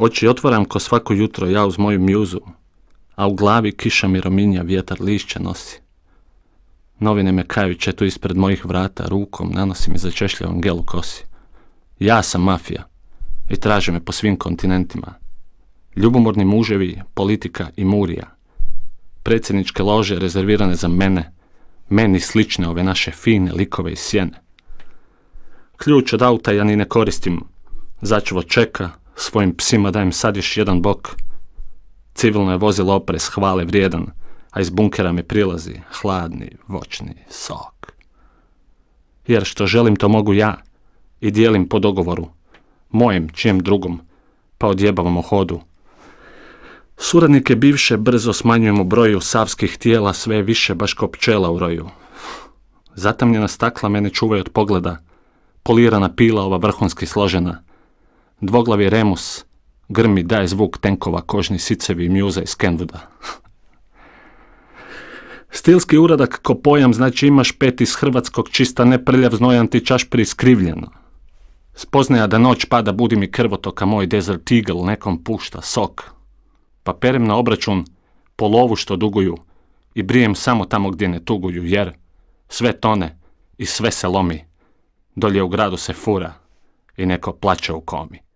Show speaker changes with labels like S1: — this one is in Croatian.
S1: Oči otvaram ko svako jutro ja uz moju mjuzu, a u glavi kiša mi rominja vjetar lišće nosi. Novine me kaju tu ispred mojih vrata, rukom nanosi mi začešljavam gelu kosi. Ja sam mafija i traže me po svim kontinentima. Ljubomorni muževi, politika i murija. Predsjedničke lože rezervirane za mene, meni slične ove naše fine likove i sjene. Ključ od auta ja ni ne koristim, začvo čeka, svojim psima dajem sad još jedan bok. Civilno je vozilo oprez, hvale vrijedan, a iz bunkera mi prilazi hladni, voćni sok. Jer što želim to mogu ja i dijelim po dogovoru, mojem čijem drugom, pa odjebavam o hodu. Suradnike bivše brzo smanjujemo broju savskih tijela sve više baš ko pčela u roju. Zatamljena stakla mene čuvaju od pogleda, polirana pila ova vrhunski složena – Dvoglavi Remus grmi daje zvuk tenkova, kožni sicevi, mjuza iz Kenwooda. Stilski uradak ko pojam znači imaš pet iz hrvatskog čista ne prljav znojan ti čaš iskrivljeno. Spoznaja da noć pada budi mi krvotoka moj Desert Eagle nekom pušta sok. Pa perem na obračun po lovu što duguju i brijem samo tamo gdje ne tuguju jer sve tone i sve se lomi. Dolje u gradu se fura i neko plaća u komi.